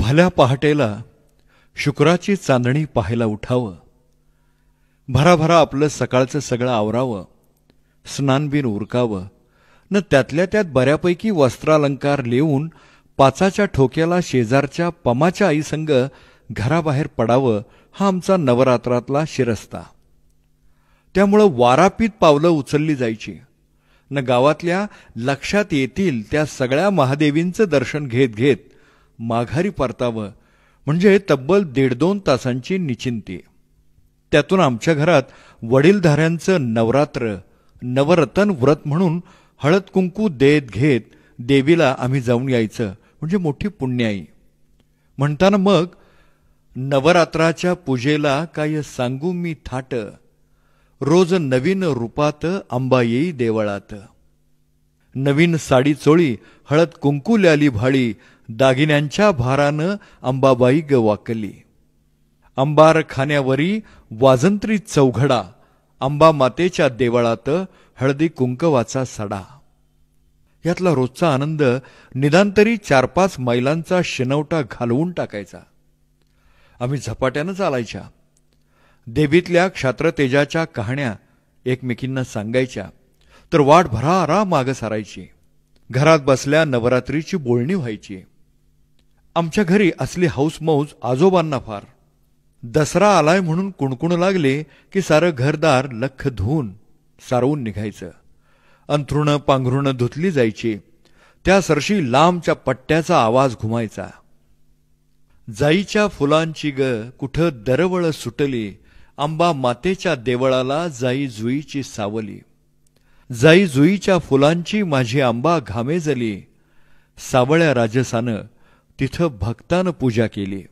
भल्या पहाटेला शुक्राची चांदणी पाहायला उठावं भराभरा आपलं सकाळचं सगळं आवरावं बिन उरकावं न त्यातल्या त्यात बऱ्यापैकी वस्त्रालंकार लिहून पाचाच्या ठोक्याला शेजारच्या पमाच्या आईसंग घराबाहेर पडावं हा आमचा नवरात्रातला शिरस्ता त्यामुळं वारापीत पावलं उचलली जायची न गावातल्या लक्षात येतील त्या सगळ्या महादेवींचं दर्शन घेत घेत माघारी परतावं म्हणजे तब्बल दीड दोन तासांची निचिंती त्यातून आमच्या घरात वडीलधाऱ्यांचं नवरात्र नवरतन व्रत म्हणून हळद कुंकू देत घेत देवीला आम्ही जाऊन यायचं म्हणजे मोठी पुण्याई म्हणताना मग नवरात्राच्या पूजेला काय सांगू मी थाट रोज नवीन रूपात अंबाई देवळात नवीन साडी चोळी हळद कुंकू भाळी दागिन्यांच्या भारानं अंबाबाई गवाकली अंबार खाण्यावरी वाजंत्री चौघडा अंबा मातेच्या देवळात हळदी कुंकवाचा सडा यातला रोजचा आनंद निदांतरी चार पाच मैलांचा शिनवटा घालवून टाकायचा आम्ही झपाट्यानं चालायच्या देवीतल्या क्षात्रतेजाच्या कहाण्या एकमेकींना सांगायच्या तर वाट भरारा मागं सारायची घरात बसल्या नवरात्रीची बोलणी व्हायची आमच्या घरी असली हौसमौज आजोबांना फार दसरा आलाय म्हणून कुणकुण लागले की सारं घरदार लख धुवून सारवून निघायचं अंथरुणं पांघरुणं धुतली जायची त्या सरशी लांबच्या पट्ट्याचा आवाज घुमायचा जाईच्या फुलांची ग कुठं दरवळ सुटली आंबा मातेच्या देवळाला जाई जुईची सावली जाई जुईच्या फुलांची माझी आंबा घामेजली सावळ्या राजसानं तिथं भक्तानं पूजा केली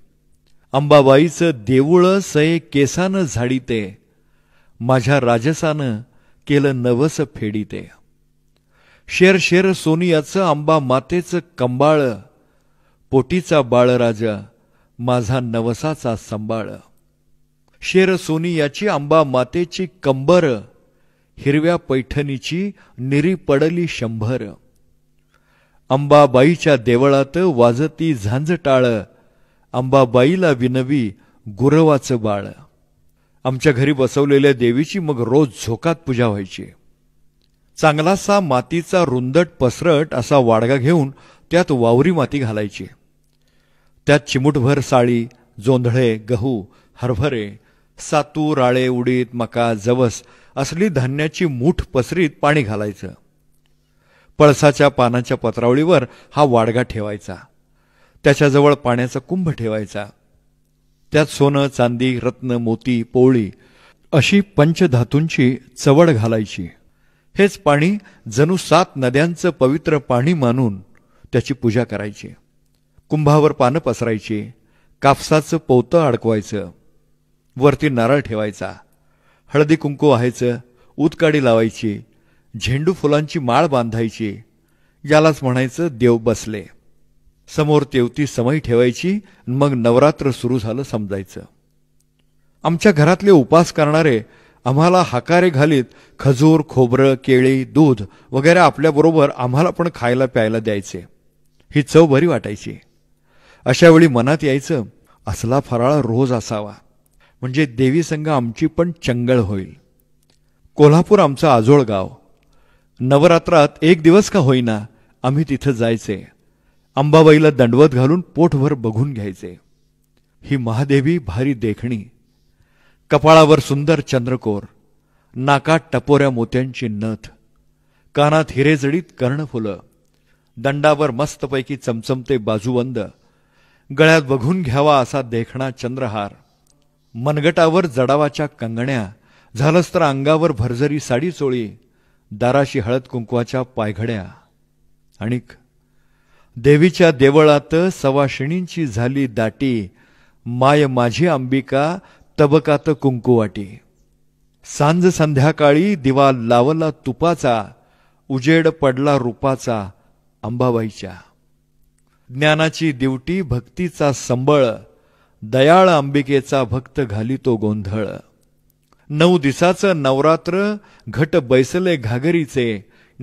अंबाबाईचं देऊळं सये केसानं झाडीते माझ्या राजसानं केलं नवस फेडीते शेर शेर सोनियाचं आंबा मातेचं कंबाळ पोटीचा बाळराजा माझा नवसाचा संबाळ शेर सोनियाची आंबा मातेची कंबर हिरव्या पैठणीची निरी पडली शंभर अंबाबाईच्या देवळात वाजती टाळ अंबाबाईला विनवी गुरवाचं बाळ आमच्या घरी बसवलेल्या देवीची मग रोज झोकात पूजा व्हायची चांगलासा मातीचा रुंदट पसरट असा वाडगा घेऊन त्यात वावरी माती घालायची त्यात चिमुटभर साळी जोंधळे गहू हरभरे सातू राळे उडीद मका जवस असली धान्याची मूठ पसरीत पाणी घालायचं पळसाच्या पानाच्या पत्रावळीवर हा वाडगा ठेवायचा त्याच्याजवळ पाण्याचा कुंभ ठेवायचा त्यात सोनं चांदी रत्न मोती पोळी अशी पंचधातूंची चवड घालायची हेच पाणी जणू सात नद्यांचं पवित्र पाणी मानून त्याची पूजा करायची कुंभावर पानं पसरायची कापसाचं पोतं अडकवायचं वरती नारळ ठेवायचा हळदी कुंकू व्हायचं उदकाडी लावायची झेंडू फुलांची माळ बांधायची यालाच म्हणायचं देव बसले समोर तेवती समय ठेवायची मग नवरात्र सुरू झालं समजायचं आमच्या घरातले उपास करणारे आम्हाला हाकारे घालीत खजूर खोबरं केळी दूध वगैरे आपल्याबरोबर आम्हाला पण खायला प्यायला द्यायचे ही चव बरी वाटायची अशावेळी मनात यायचं असला फराळ रोज असावा म्हणजे देवी संघ आमची पण चंगळ होईल कोल्हापूर आमचं आजोळ गाव नवरात्रात एक दिवस का होईना आम्ही तिथं जायचे अंबाबाईला दंडवत घालून पोटभर बघून घ्यायचे ही महादेवी भारी देखणी कपाळावर सुंदर चंद्रकोर नाकात टपोऱ्या मोत्यांची नथ कानात हिरेजडीत कर्णफुलं दंडावर मस्तपैकी चमचमते बाजूबंद गळ्यात बघून घ्यावा असा देखणा चंद्रहार मनगटावर जडावाच्या कंगण्या झालंच तर अंगावर भरझरी साडी चोळी दाराशी हळद कुंकवाच्या पायघड्या आणि देवीच्या देवळात सवाशिणींची झाली दाटी माय माझी अंबिका तबकात कुंकुवाटी सांज संध्याकाळी दिवा लावला तुपाचा उजेड पडला रूपाचा अंबाबाईच्या ज्ञानाची दिवटी भक्तीचा संबळ दयाळ अंबिकेचा भक्त घाली तो गोंधळ नऊ दिसाचं नवरात्र घट बैसले घागरीचे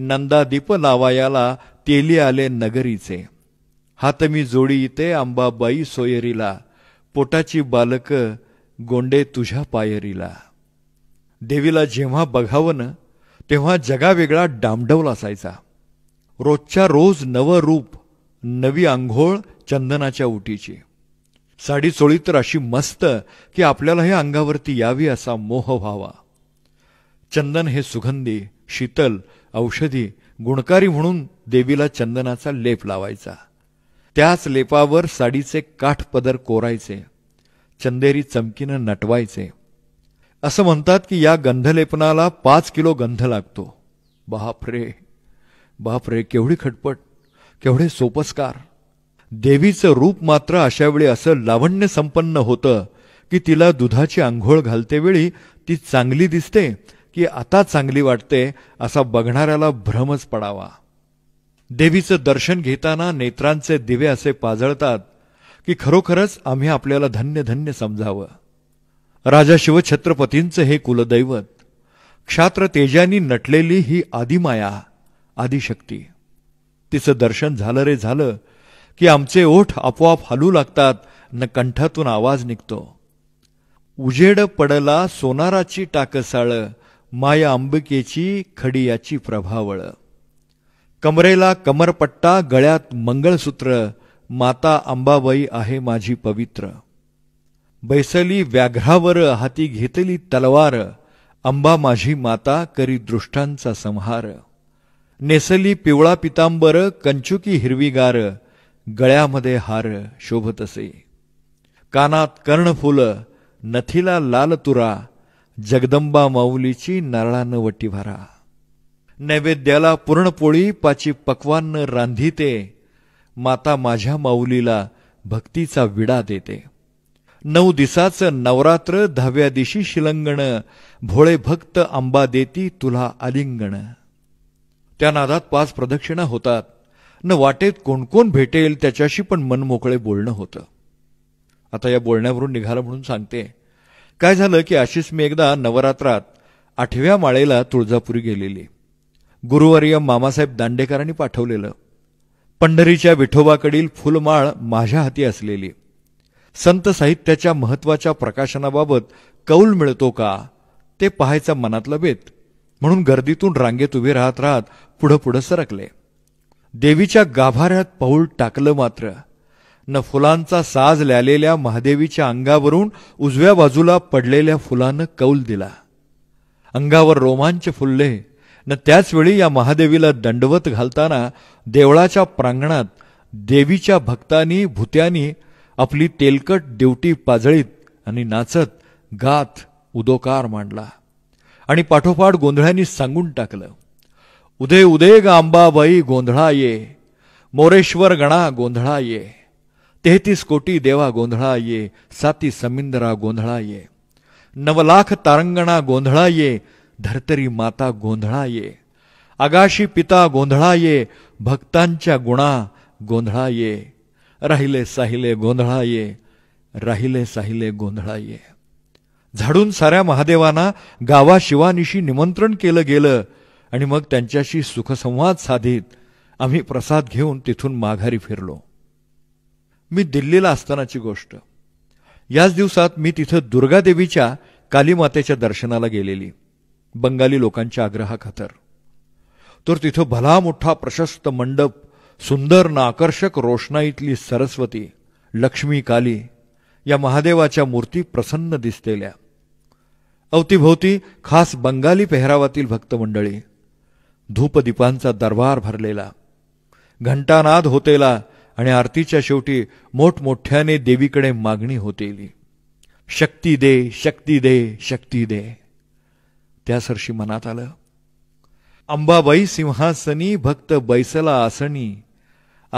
नंदादीप लावायाला तेली आले नगरीचे हात मी जोडी इथे आंबाबाई सोयरीला पोटाची बालक गोंडे तुझ्या पायरीला देवीला जेव्हा बघावं ना तेव्हा जगावेगळा डामडवला असायचा रोजच्या रोज नवरूप रूप नवी आंघोळ चंदनाच्या उटीची साडी चोळी तर अशी मस्त की आपल्यालाही अंगावरती यावी असा मोह व्हावा चंदन हे सुगंधी शीतल औषधी गुणकारी म्हणून देवीला चंदनाचा लेप लावायचा त्याच लेपावर साडीचे काठ पदर कोरायचे चंदेरी चमकीनं नटवायचे असं म्हणतात की या गंधलेपनाला पाच किलो गंध लागतो बाप रे केवढी खटपट केवढे सोपस्कार देवीचं रूप मात्र अशावेळी असं लावण्य संपन्न होतं की तिला दुधाची आंघोळ घालतेवेळी ती चांगली दिसते की आता चांगली वाटते असा बघणाऱ्याला भ्रमच पडावा देवीचं दर्शन घेताना नेत्रांचे दिवे असे पाजळतात की खरोखरच आम्ही आपल्याला धन्य धन्य समजावं राजा शिवछत्रपतींचं हे कुलदैवत क्षात्र तेजानी नटलेली ही आदिमाया आदिशक्ती तिचं दर्शन झालं रे झालं की आमचे ओठ आपोआप हलू लागतात न कंठातून आवाज निघतो उजेड पडला सोनाराची टाकसाळ माया अंबिकेची खडियाची प्रभावळ कमरेला कमरपट्टा गळ्यात मंगळसूत्र माता अंबाबाई आहे माझी पवित्र बैसली व्याघ्रावर हाती घेतली तलवार अंबा माझी माता करी दृष्टांचा संहार नेसली पिवळा पितांबर कंचुकी हिरवीगार गळ्यामध्ये हार शोभत असे कानात कर्णफुल नथीला लाल तुरा जगदंबा माऊलीची नारळानं वटी भरा नैवेद्याला पुरणपोळी पाची पक्वान रांधीते माता माझ्या माऊलीला भक्तीचा विडा देते नऊ दिसाचं नवरात्र दहाव्या दिशी शिलंगण भोळे भक्त आंबा देती तुला आलिंगण त्या नादात पाच प्रदक्षिणा होतात न वाटेत कोण कोण भेटेल त्याच्याशी पण मन मोकळे बोलणं होतं आता या बोलण्यावरून निघालं म्हणून सांगते काय झालं की आशिष मी एकदा नवरात्रात आठव्या माळेला तुळजापुरी गेलेली गुरुवर्य मामासाहेब दांडेकरांनी पाठवलेलं पंढरीच्या विठोबाकडील फुलमाळ माझ्या हाती असलेली संत साहित्याच्या महत्वाच्या प्रकाशनाबाबत कौल मिळतो का ते पाहायचा मनातलं बेत म्हणून गर्दीतून रांगेत उभे राहत राहत पुढं पुढं सरकले देवीच्या गाभाऱ्यात पाऊल टाकलं मात्र न फुलांचा साज ल्यालेल्या महादेवीच्या अंगावरून उजव्या बाजूला पडलेल्या फुलानं कौल दिला अंगावर रोमांच फुलले न त्याचवेळी या महादेवीला दंडवत घालताना देवळाच्या प्रांगणात देवीच्या भक्तांनी भूत्यांनी आपली तेलकट देवटी पाजळीत आणि नाचत गात उदोकार मांडला आणि पाठोपाठ गोंधळ्यांनी सांगून टाकलं उदे उदे ग अंबाबाई गोंधळा ये मोरेश्वर गणा गोंधळा ये तेहतीस कोटी देवा गोंधळा ये साती समिंदरा गोंधळा ये नवलाख तारंगणा गोंधळा ये धरतरी माता गोंधळा ये आगाशी पिता गोंधळा ये भक्तांच्या गुणा गोंधळा ये राहिले साहिले गोंधळा ये राहिले साहिले गोंधळा ये झाडून साऱ्या महादेवांना गावाशिवानिशी निमंत्रण केलं गेलं आणि मग त्यांच्याशी सुखसंवाद साधित आम्ही प्रसाद घेऊन तिथून माघारी फिरलो मी दिल्लीला असतानाची गोष्ट याच दिवसात मी तिथं दुर्गादेवीच्या कालीमातेच्या दर्शनाला गेलेली बंगाली लोकांच्या आग्रहाखातर तर तिथं भला मोठा प्रशस्त मंडप सुंदर ना आकर्षक रोषणाईतली सरस्वती लक्ष्मी काली या महादेवाच्या मूर्ती प्रसन्न दिसलेल्या अवतीभोवती खास बंगाली पेहरावातील भक्तमंडळी धूपदीपांचा दरबार भरलेला घंटानाद होतेला आणि आरतीच्या शेवटी मोठमोठ्याने देवीकडे मागणी होतेली शक्ती दे शक्ती दे शक्ती दे त्या सरशी मनात आलं अंबाबाई सिंहासनी भक्त बैसला आसनी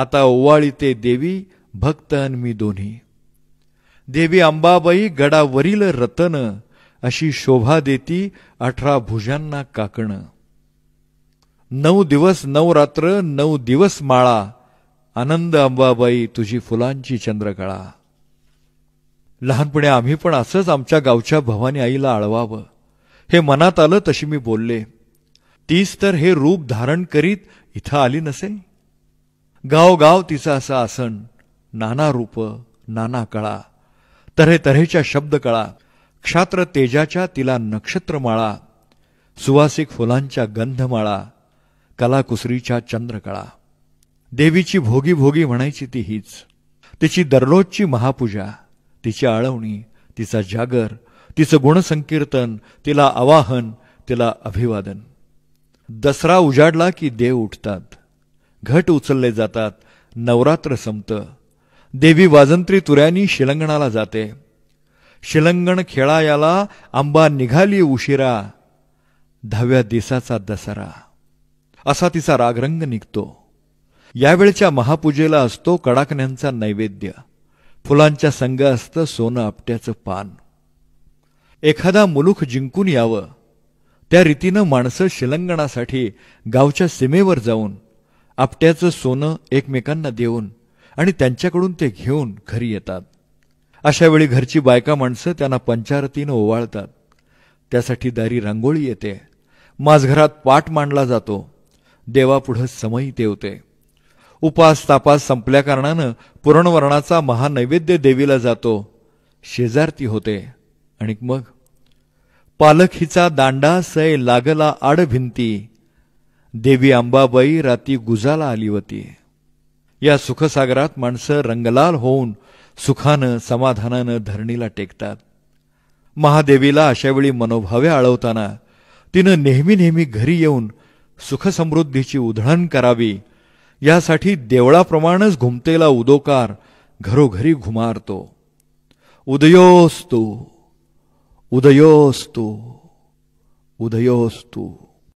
आता ओवाळी ते देवी भक्त अन मी दोन्ही देवी अंबाबाई गडावरील रतन अशी शोभा देती अठरा भुजांना काकणं नऊ दिवस नऊ रात्र नऊ दिवस माळा आनंद अंबाबाई तुझी फुलांची चंद्रकळा लहानपणी आम्ही पण असंच आमच्या गावच्या भवानी आईला आळवावं हे मनात आलं तशी मी बोलले तीच तर हे रूप धारण करीत इथं आली नसेल गाव गाव तिचं असं आसन नाना रूप नाना कळा तऱ्हे तऱ्हेच्या शब्दकळा क्षात्र तेजाच्या तिला नक्षत्रमाळा सुवासिक फुलांच्या गंधमाळा कलाकुसरीच्या चंद्रकळा देवीची भोगी भोगी म्हणायची ती हीच तिची दररोजची महापूजा तिची आळवणी तिचा जागर तिचं गुणसंकीर्तन तिला आवाहन तिला अभिवादन दसरा उजाडला की देव उठतात घट उचलले जातात नवरात्र संपतं देवी वाजंत्री तुऱ्यानी शिलंगणाला जाते शिलंगण खेळायाला आंबा निघाली उशिरा दहाव्या दिसाचा दसरा असा तिचा रागरंग निघतो यावेळच्या महापूजेला असतो कडाकण्यांचा नैवेद्य फुलांच्या संघ असतं सोनं आपट्याचं पान एखादा मुलुख जिंकून यावं त्या रीतीनं माणसं शिलंगणासाठी गावच्या सीमेवर जाऊन आपट्याचं सोनं एकमेकांना देऊन आणि त्यांच्याकडून ते घेऊन घरी येतात अशावेळी घरची बायका माणसं त्यांना पंचारतीनं ओवाळतात त्यासाठी दारी रांगोळी येते माझघरात पाट मांडला जातो देवापुढं समयी देवते उपास तापास संपल्या कारणानं पुरणवर्णाचा महानैवेद्य देवीला जातो शेजारती होते आणि मग पालख हिचा दांडा सय लागला आड भिंती देवी अंबाबाई राती गुजाला आली होती या सुखसागरात माणसं रंगलाल होऊन सुखानं समाधानानं धरणीला टेकतात महादेवीला अशावेळी मनोभावे आळवताना तिनं नेहमी नेहमी घरी येऊन सुखसमृद्धीची उधळण करावी यासाठी देवळाप्रमाणेच घुमतेला उदोकार घरोघरी घुमारतो उदयोस्तू उदयोस्तू उदयोस्तू